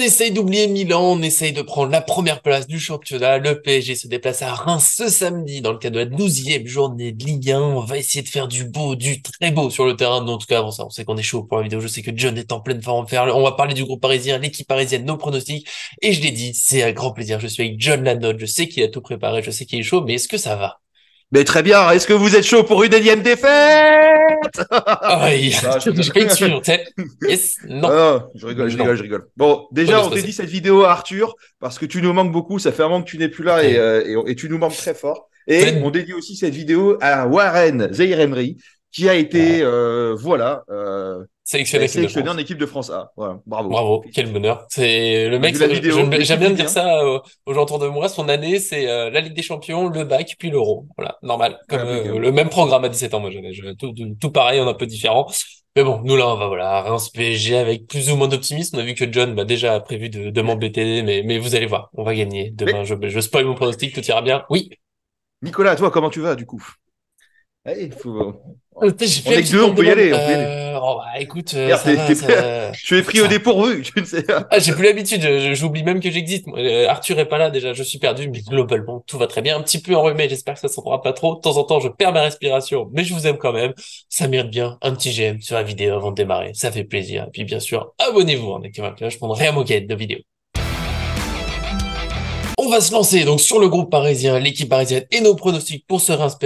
On essaye d'oublier Milan, on essaye de prendre la première place du championnat. Le PSG se déplace à Reims ce samedi dans le cadre de la 12 journée de Ligue 1. On va essayer de faire du beau, du très beau sur le terrain. en tout cas, avant ça, on sait qu'on est chaud pour la vidéo. Je sais que John est en pleine forme. On va parler du groupe parisien, l'équipe parisienne, nos pronostics. Et je l'ai dit, c'est un grand plaisir. Je suis avec John Lannot. Je sais qu'il a tout préparé, je sais qu'il est chaud, mais est-ce que ça va? Mais très bien, est-ce que vous êtes chaud pour une énième défaite ah, je, rigole. non. Ah, je rigole, je rigole, je rigole. Bon, déjà, on dédie cette vidéo à Arthur, parce que tu nous manques beaucoup, ça fait un moment que tu n'es plus là euh, et, tu nous manques très fort. Et ben. on dédie aussi cette vidéo à Warren Zeiremri, qui a été, euh, voilà, euh, Sélectionné, bah, en équipe de France A. Bravo. Bravo, quel bonheur. C'est le mec, j'aime bien dire ça euh, aux gens autour de moi. Son année, c'est euh, la Ligue des Champions, le bac, puis l'Euro. Voilà, normal. Ah, Comme euh, le même programme à 17 ans, moi je Tout, tout, pareil, on un peu différent. Mais bon, nous là, on va voilà, Reims avec plus ou moins d'optimisme. On a vu que John m'a bah, déjà prévu de, m'embêter, mais, mais vous allez voir, on va gagner. Demain, je, je spoil mon pronostic, tout ira bien. Oui. Nicolas, toi, comment tu vas du coup ah, il faut... Euh, on est que deux, on peut y aller. Euh, oh, bah, écoute, je euh, suis pris au dépourvu. Ah, j'ai plus l'habitude. J'oublie même que j'existe. Arthur est pas là déjà. Je suis perdu, mais globalement tout va très bien. Un petit peu en enrhumé. J'espère que ça fera pas trop. De temps en temps, je perds ma respiration, mais je vous aime quand même. Ça mérite bien un petit GM sur la vidéo avant de démarrer. Ça fait plaisir. Et puis bien sûr, abonnez-vous en hein, je la cloche pour ne de vidéos. On va se lancer donc sur le groupe parisien, l'équipe parisienne et nos pronostics pour se Reims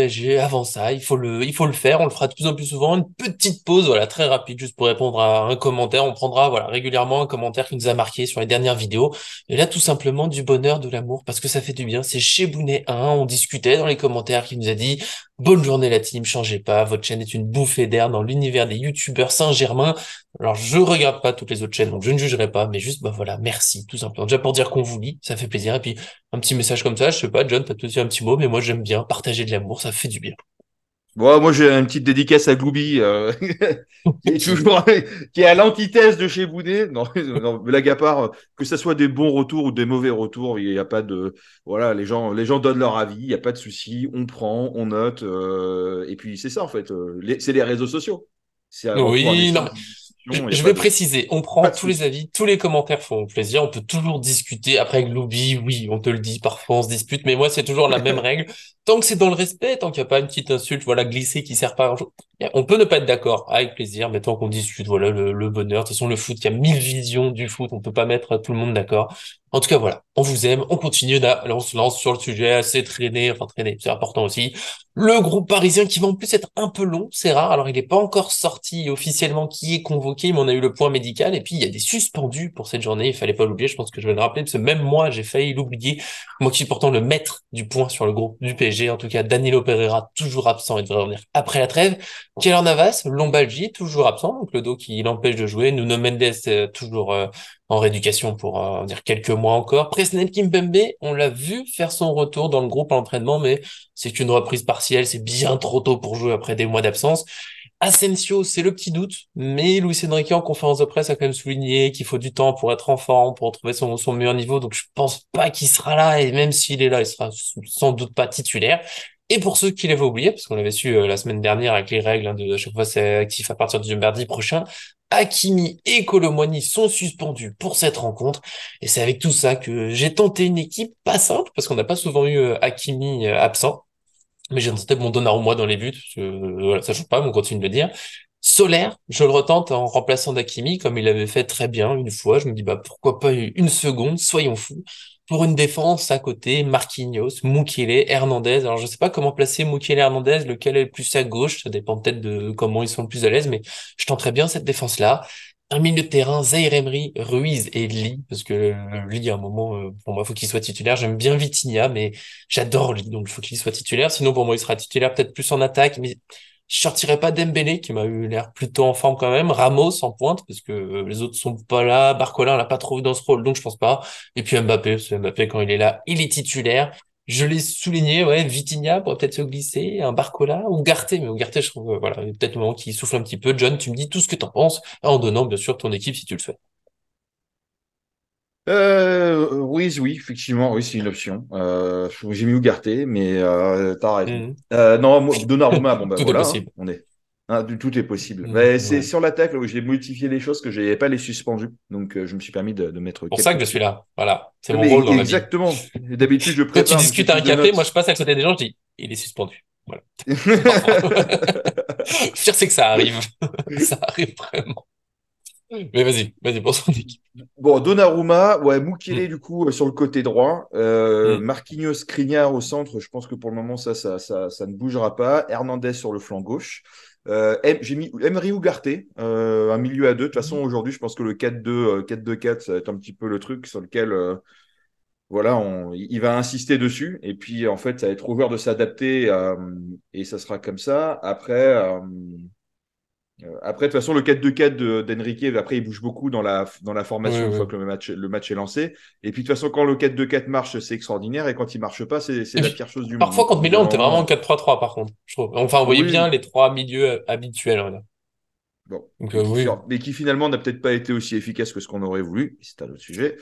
Avant ça, il faut le, il faut le faire. On le fera de plus en plus souvent. Une petite pause, voilà, très rapide, juste pour répondre à un commentaire. On prendra, voilà, régulièrement un commentaire qui nous a marqué sur les dernières vidéos. Et là, tout simplement du bonheur, de l'amour, parce que ça fait du bien. C'est chez Bounet 1. On discutait dans les commentaires qui nous a dit, Bonne journée la team, changez pas, votre chaîne est une bouffée d'air dans l'univers des youtubeurs Saint-Germain. Alors je regarde pas toutes les autres chaînes, donc je ne jugerai pas, mais juste bah voilà, merci tout simplement. Déjà pour dire qu'on vous lit, ça fait plaisir. Et puis un petit message comme ça, je sais pas, John, t'as tout de un petit mot, mais moi j'aime bien partager de l'amour, ça fait du bien. Bon, moi, j'ai une petite dédicace à Goubi, euh, qui, est toujours, qui est à l'antithèse de chez Boudet. Non, non, blague à part, que ce soit des bons retours ou des mauvais retours, il n'y a pas de. Voilà, les gens, les gens donnent leur avis, il n'y a pas de souci, on prend, on note. Euh, et puis, c'est ça, en fait. Euh, c'est les réseaux sociaux. Oui, non. Je vais préciser, on prend tous les avis, tous les commentaires font plaisir. On peut toujours discuter. Après, l'oubli oui, on te le dit, parfois on se dispute, mais moi, c'est toujours la même règle. Tant que c'est dans le respect, tant qu'il n'y a pas une petite insulte, voilà, glissée qui sert pas à on peut ne pas être d'accord, avec plaisir, mais tant qu'on discute, voilà, le, bonheur. De toute façon, le foot, il y a mille visions du foot, on peut pas mettre tout le monde d'accord. En tout cas, voilà, on vous aime, on continue, on se lance sur le sujet, c'est traîné, enfin traîné, c'est important aussi. Le groupe parisien qui va en plus être un peu long, c'est rare, alors il n'est pas encore sorti officiellement qui est convoqué, mais on a eu le point médical, et puis il y a des suspendus pour cette journée, il fallait pas l'oublier, je pense que je vais le rappeler, parce que même moi, j'ai failli l'oublier, moi qui suis pourtant le maître du point sur le groupe du PSG, en tout cas Danilo Pereira toujours absent et devrait revenir après la trêve. Keller Navas, lombalgie, toujours absent, donc le dos qui l'empêche de jouer. Nuno Mendes, euh, toujours euh, en rééducation pour euh, dire quelques mois encore. Presnel Kimpembe, on l'a vu faire son retour dans le groupe à l'entraînement, mais c'est une reprise partielle, c'est bien trop tôt pour jouer après des mois d'absence. Asensio, c'est le petit doute, mais Luis Enrique en conférence de presse a quand même souligné qu'il faut du temps pour être en forme, pour trouver son, son meilleur niveau, donc je pense pas qu'il sera là, et même s'il est là, il sera sans doute pas titulaire. Et pour ceux qui l'avaient oublié, parce qu'on l'avait su euh, la semaine dernière avec les règles, hein, de, à chaque fois c'est actif à partir du mardi prochain, Hakimi et Kolomani sont suspendus pour cette rencontre. Et c'est avec tout ça que j'ai tenté une équipe pas simple, parce qu'on n'a pas souvent eu euh, euh absent. Mais j'ai tenté mon Donnarumma dans les buts, parce euh, ça change pas, mais on continue de le dire. Solaire, je le retente en remplaçant Akimi, comme il avait fait très bien une fois. Je me dis, bah, pourquoi pas une seconde, soyons fous pour une défense à côté, Marquinhos, Moukile, Hernandez. Alors, je ne sais pas comment placer et Hernandez, lequel est le plus à gauche. Ça dépend peut-être de comment ils sont le plus à l'aise, mais je tenterai bien cette défense-là. Un milieu de terrain, Zaire Ruiz et Lee, parce que Lee, à un moment, euh, pour moi, il faut qu'il soit titulaire. J'aime bien Vitinha, mais j'adore Lee, donc il faut qu'il soit titulaire. Sinon, pour moi, il sera titulaire peut-être plus en attaque, mais je sortirais pas Dembélé qui m'a eu l'air plutôt en forme quand même, Ramos en pointe parce que euh, les autres sont pas là, Barcola on l'a pas trouvé dans ce rôle donc je pense pas. Et puis Mbappé, parce que Mbappé quand il est là, il est titulaire. Je l'ai souligné, ouais, Vitinha pourrait peut-être se glisser, un Barcola ou Garté, mais Garté je trouve euh, voilà, peut-être le moment qui souffle un petit peu. John, tu me dis tout ce que tu en penses en donnant bien sûr ton équipe si tu le fais. Euh, oui, oui, effectivement, oui, c'est une option. Euh, j'ai mis Ugarte, mais euh, mhm. euh non, moi, Donnarumma, bon, bah, tout voilà, est possible. Hein, on est. Hein, du tout est possible. mais mhm, ben, c'est sur sur l'attaque où j'ai modifié les choses que n'avais pas les suspendus, donc euh, je me suis permis de, mettre. C'est pour ça que je suis là. Voilà, c'est mon rôle dans exactement. la vie. D'habitude, je prépare. Quand tu discutes un café, moi je passe à côté des gens, je dis il est suspendu. Voilà. je c'est que ça arrive. ça arrive vraiment. Mais vas-y, vas-y pour son équipe. Bon, Donnarumma, ouais, Mukele mm. du coup euh, sur le côté droit, euh, mm. Marquinhos, Crignard au centre. Je pense que pour le moment ça, ça, ça, ne bougera pas. Hernandez sur le flanc gauche. Euh, j'ai mis Emery Ugarte, euh, un milieu à deux. De toute façon, mm. aujourd'hui, je pense que le 4-2, 4-2-4, ça va être un petit peu le truc sur lequel voilà, il va insister dessus. Et puis, en fait, ça va être au de s'adapter et ça sera comme ça. Après, euh, après, de toute façon, le 4-2-4 d'Enrique, après, il bouge beaucoup dans la, dans la formation une fois que le match, est lancé. Et puis, de toute façon, quand le 4-2-4 marche, c'est extraordinaire. Et quand il marche pas, c'est la pire chose du Parfois, monde. Parfois, contre Milan, on était vraiment en 4-3-3, par contre, Enfin, vous voyez bien les trois milieux euh, habituels, Bon. Euh, mais qui finalement n'a peut-être pas été aussi efficace que ce qu'on aurait voulu. C'est un autre sujet.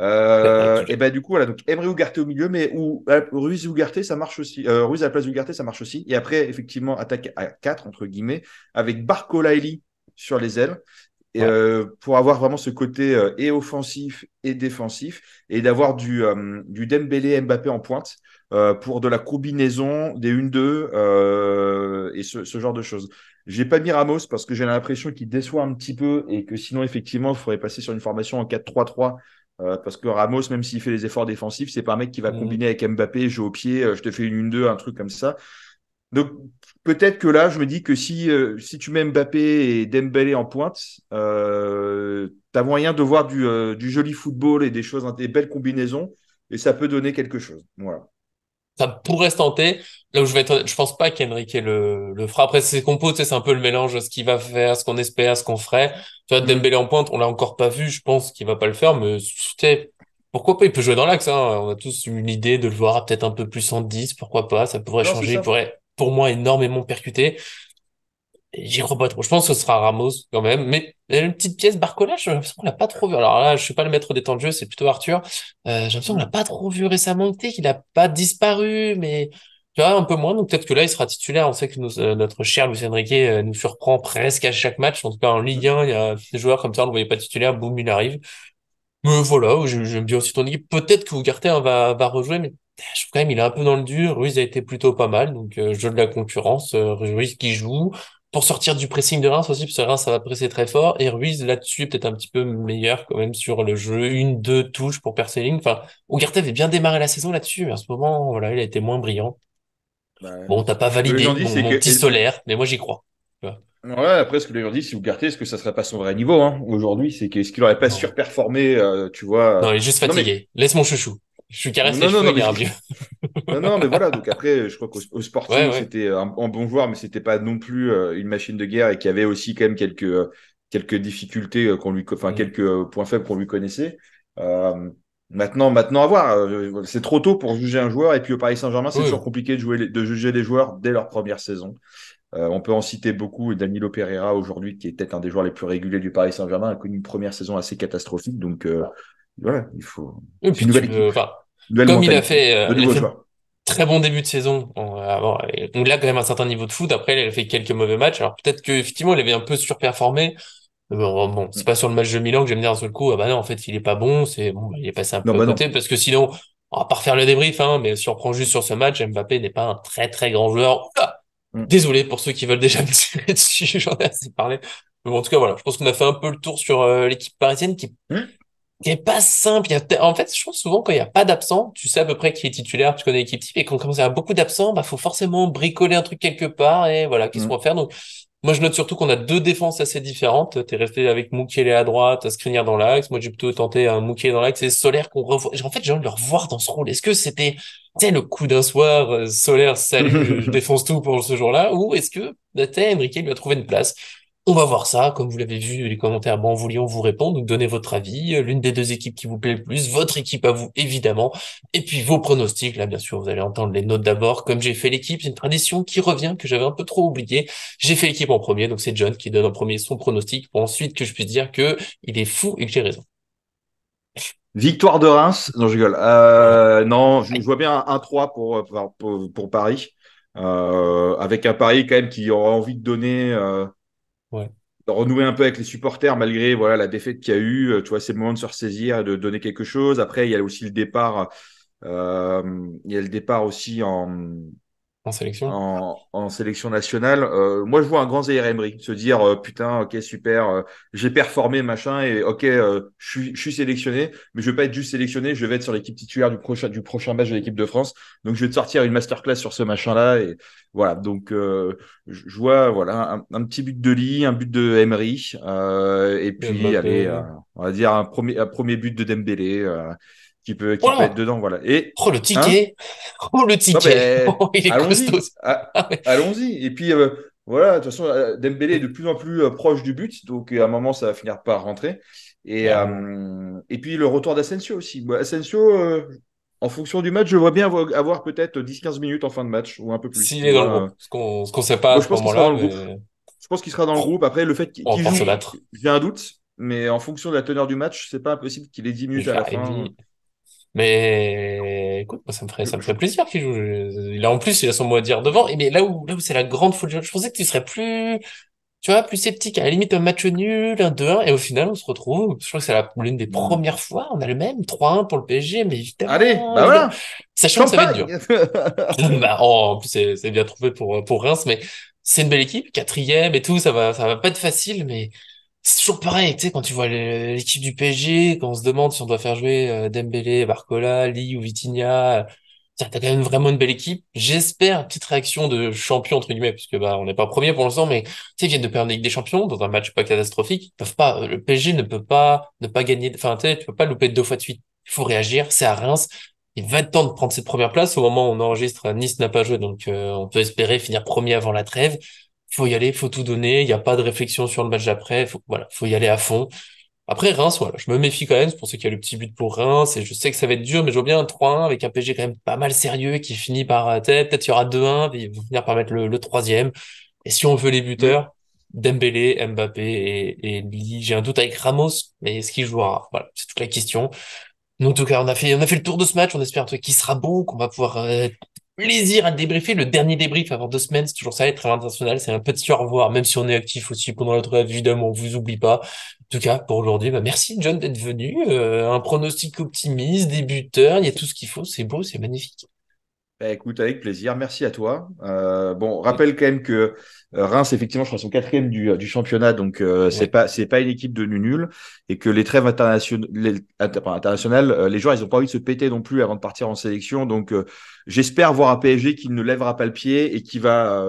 Euh, bah, bah, et ben du coup voilà donc Emery Ugarte au milieu mais où euh, Ruiz Ugarte ça marche aussi euh, Ruiz à la place d'Ugarte ça marche aussi et après effectivement attaque à 4 entre guillemets avec Barcola sur les ailes et, euh, pour avoir vraiment ce côté euh, et offensif et défensif et d'avoir du, euh, du Dembélé Mbappé en pointe pour de la combinaison des 1-2 et ce, ce genre de choses j'ai pas mis Ramos parce que j'ai l'impression qu'il déçoit un petit peu et que sinon, effectivement, il faudrait passer sur une formation en 4-3-3 euh, parce que Ramos, même s'il fait les efforts défensifs, c'est pas un mec qui va mm. combiner avec Mbappé, jouer au pied, euh, je te fais une une deux, un truc comme ça. Donc peut-être que là, je me dis que si, euh, si tu mets Mbappé et Dembélé en pointe, euh, tu moyen de voir du, du, joli football et des choses, hein, des belles combinaisons, et ça peut donner quelque chose. Voilà ça pourrait se tenter. Là où je vais je pense pas qu'Henrique le, le fera. Après, ses compos, c'est un peu le mélange, ce qu'il va faire, ce qu'on espère, ce qu'on ferait. Tu vois, Dembélé en pointe, on l'a encore pas vu, je pense qu'il va pas le faire, mais pourquoi pas, il peut jouer dans l'axe, hein. On a tous eu l'idée de le voir peut-être un peu plus en 10, pourquoi pas, ça pourrait changer, il pourrait, pour moi, énormément percuter. J'y Je pense que ce sera Ramos quand même. Mais une petite pièce Barcola, j'ai l'impression qu'on l'a pas trop vu. Alors là, je suis pas le maître des temps de jeu, c'est plutôt Arthur. Euh, j'ai l'impression qu'on l'a pas trop vu récemment, qu'il a pas disparu, mais tu vois, un peu moins. Donc peut-être que là, il sera titulaire. On sait que euh, notre cher Lucien Riquet euh, nous surprend presque à chaque match. En tout cas, en Ligue 1, il y a des joueurs comme ça, on le voyait pas titulaire, boum, il arrive. Mais euh, voilà, j'aime bien aussi ton équipe. Peut-être que Ougarté va, va rejouer, mais eh, je trouve quand même il est un peu dans le dur. Ruiz a été plutôt pas mal, donc jeu de la concurrence. Ruiz qui joue, pour sortir du pressing de Reims aussi, parce que Reims, ça va presser très fort. Et Ruiz, là-dessus, peut-être un petit peu meilleur quand même sur le jeu. Une, deux touches pour percer Enfin, Ougarté est bien démarré la saison là-dessus, mais en ce moment, voilà, il a été moins brillant. Bah, bon, t'as pas validé mon, petit solaire, mais moi, j'y crois. Ouais, après, ce que l'on dit, si vous gardez, est-ce que ça serait pas son vrai niveau hein, aujourd'hui C'est qu'est-ce qu'il n'aurait pas surperformé, euh, tu vois euh, Non, il est juste fatigué. Laisse mon chouchou. Je suis caressé, non, non, non, mais non, mais voilà. Donc après, je crois qu'au Sporting, c'était un, bon joueur, mais c'était pas non plus euh, une machine de guerre et qu'il y avait aussi quand même quelques quelques difficultés qu'on lui, enfin mm. quelques points faibles qu'on lui connaissait. Maintenant, maintenant à voir. C'est trop tôt pour juger un joueur. Et puis au Paris Saint-Germain, c'est toujours compliqué de, jouer, de juger les joueurs dès leur première saison. Euh, on peut en citer beaucoup. Danilo Pereira aujourd'hui, qui était peut-être un des joueurs les plus réguliers du Paris Saint-Germain, a connu une première saison assez catastrophique. Donc euh, voilà, il faut. comme il a fait, euh, très bon début de saison. On, là quand même un certain niveau de foot. Après, il a fait quelques mauvais matchs. Alors peut-être que effectivement, il avait un peu surperformé. Bon, c'est pas sur le match de Milan que j'aime dire un seul coup, ah bah non, en fait, il est pas bon, c'est bon, bah, il est passé un peu à bah côté, parce que sinon, on va pas refaire le débrief, hein, mais si on prend juste sur ce match, Mbappé n'est pas un très très grand joueur. Ah, Mm. Désolé pour ceux qui veulent déjà me tirer dessus, j'en ai assez parlé. Mais bon, en tout cas, voilà, je pense qu'on a fait un peu le tour sur euh, l'équipe parisienne mm. qui est, pas simple. en fait, je pense souvent quand il n'y a pas d'absent, tu sais à peu près qui est titulaire, tu connais l'équipe type, et quand on commence à beaucoup d'absents, bah faut forcément bricoler un truc quelque part et voilà, qu'est-ce qu'on va faire. Donc, moi, je note surtout qu'on a deux défenses assez différentes. T'es resté avec Moukele à droite, à Skriniar dans l'axe. Moi, j'ai plutôt tenté un euh, Moukele dans l'axe C'est Solaire qu'on revoit. En fait, j'ai envie de le revoir dans ce rôle. Est-ce que c'était, tu le coup d'un soir, Solaire, salut, défense défonce tout pour ce jour-là, ou est-ce que, bah, tu Enrique lui a trouvé une place? On va voir ça, comme vous l'avez vu, les commentaires, bon, vous vous répondre, donc donnez votre avis, euh, l'une des deux équipes qui vous plaît le plus, votre équipe à vous, évidemment, et puis vos pronostics, là, bien sûr, vous allez entendre les notes d'abord, comme j'ai fait l'équipe, c'est une tradition qui revient, que j'avais un peu trop oublié. j'ai fait l'équipe en premier, donc c'est John qui donne en premier son pronostic, pour ensuite que je puisse dire que il est fou et que j'ai raison. Victoire de Reims, non, je rigole, euh, non, je, vois bien un 3 pour, pour, Paris, euh, avec un Paris quand même qui aura envie de donner renouer un peu avec les supporters malgré voilà la défaite qu'il y a eu. Euh, tu vois, c'est le moment de se ressaisir et de donner quelque chose. Après, il y a aussi le départ. Euh, il y a le départ aussi en en sélection en, sélection nationale. Euh, moi, je vois un grand Zaire Emery se dire euh, putain, ok, super, euh, j'ai performé machin et ok, je suis je suis sélectionné, mais je vais pas être juste sélectionné, je vais être sur l'équipe titulaire du prochain du prochain match de l'équipe de France. Donc, je vais te sortir une masterclass sur ce machin là et voilà. Donc, je vois voilà un, petit but de Lee, un but de Emery et puis allez, on va dire un premier un premier but de Dembélé qui peut, oh être dedans. Voilà. Et, oh le ticket hein Oh le ticket allons-y. allons-y. Et puis euh, voilà, de toute façon, euh, Dembélé est de plus en plus euh, proche du but, donc à un moment ça va finir par rentrer. Et, et puis le retour d'Asensio aussi. Asensio, en fonction du match, je vois bien avoir, peut-être 10-15 minutes en fin de match ou un peu plus. S'il est dans le groupe, ce qu'on ne sait pas Je pense qu'il sera dans le groupe. Après, le fait qu'il joue, j'ai un doute mais en fonction de la teneur du match, c'est pas impossible qu'il ait 10 minutes à la fin. Mais écoute, moi, ça me ferait, ça me ferait plaisir qu'il joue. Il a en plus, il a son mot à dire devant. Et mais là où, là où c'est la grande folie, je pensais que tu serais plus, tu vois, plus sceptique. À la limite, un match nul, un 2-1, et au final, on se retrouve. Je crois que c'est l'une des premières fois. On a le même 3-1 pour le PSG, mais évidemment. Allez, bah voilà. Sachant que ça va être dur. bah, oh, en plus, c'est bien trouvé pour pour Reims, mais c'est une belle équipe, quatrième et tout. Ça va, ça va pas être facile, mais c'est toujours pareil, tu sais, quand tu vois l'équipe du PSG, quand on se demande si on doit faire jouer euh, Dembélé, Barcola, Lee ou Vitinha, tu t'as quand même vraiment une belle équipe. J'espère, petite réaction de champion, entre guillemets, parce bah, on n'est pas premier pour l'instant, mais tu sais, ils viennent de perdre des Champions dans un match pas catastrophique. Ils peuvent pas, le PSG ne peut pas ne pas gagner, enfin, tu sais, tu peux pas louper deux fois de suite. Il faut réagir, c'est à Reims. Il va être temps de prendre cette première place. Au moment où on enregistre, Nice n'a pas joué, donc euh, on peut espérer finir premier avant la trêve faut y aller, faut tout donner, il n'y a pas de réflexion sur le match d'après, faut, voilà, faut y aller à fond. Après, Reims, voilà, je me méfie quand même, c'est pour ceux qui y a le petit but pour Reims, et je sais que ça va être dur, mais je vois bien un 3-1 avec un PG quand même pas mal sérieux qui finit par, euh, peut-être il y aura 2-1, mais ils vont finir par mettre le, troisième. Et si on veut les buteurs, Dembélé, Mbappé et, et j'ai un doute avec Ramos, mais est-ce qu'il jouera? Voilà, c'est toute la question. Nous, en tout cas, on a fait, on a fait le tour de ce match. On espère qu'il sera bon, qu'on va pouvoir euh, plaisir à débriefer. Le dernier débrief avant deux semaines, c'est toujours ça, être à l'international. C'est un petit au revoir, même si on est actif aussi pendant la trêve. Évidemment, on vous oublie pas. En tout cas, pour aujourd'hui, bah, merci John d'être venu. Euh, un pronostic optimiste, débuteur, il y a tout ce qu'il faut. C'est beau, c'est magnifique. Bah, écoute, avec plaisir. Merci à toi. Euh, bon, rappelle quand même que euh, Reims, effectivement, je crois, sont quatrième du, euh, du championnat, donc euh, c'est pas c'est pas une équipe de nul et que les trêves internationales, les, euh, internationales, les joueurs, ils ont pas envie de se péter non plus avant de partir en sélection. Donc, j'espère voir un PSG qui ne lèvera pas le pied et qui va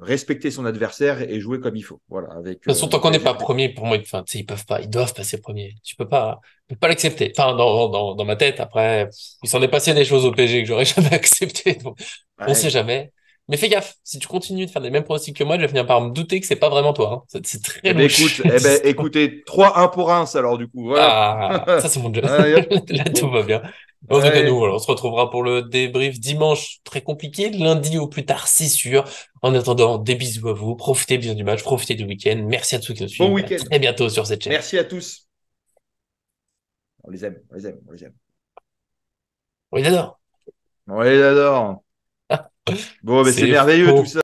respecter son adversaire et jouer comme il faut. Voilà. Avec, de toute façon, tant qu'on n'est pas premier, pour moi, enfin, ils peuvent pas, ils doivent passer premier. Tu peux pas, tu peux pas l'accepter. Enfin, dans, dans, dans, ma tête, après, il s'en est passé des choses au PSG que j'aurais jamais accepté. Donc, ne On sait jamais. Mais fais gaffe, si tu continues de faire les mêmes pronostics que moi, je vais finir par me douter que c'est pas vraiment toi. Hein. C'est très eh ben, écoute, eh ben, écoutez, 3-1 pour 1, alors du coup. Ah, ça c'est mon job. Ah, Là tout va bien. En tout cas, nous, on se retrouvera pour le débrief dimanche, très compliqué, lundi au plus tard, c'est sûr. En attendant, des bisous à vous, profitez bien du match, profitez du week-end. Merci à tous qui nous suivent. Bon week-end. À très bientôt sur cette chaîne. Merci à tous. On les aime, on les aime, on les aime. On les adore. On les adore. Bon, mais c'est merveilleux tout ça.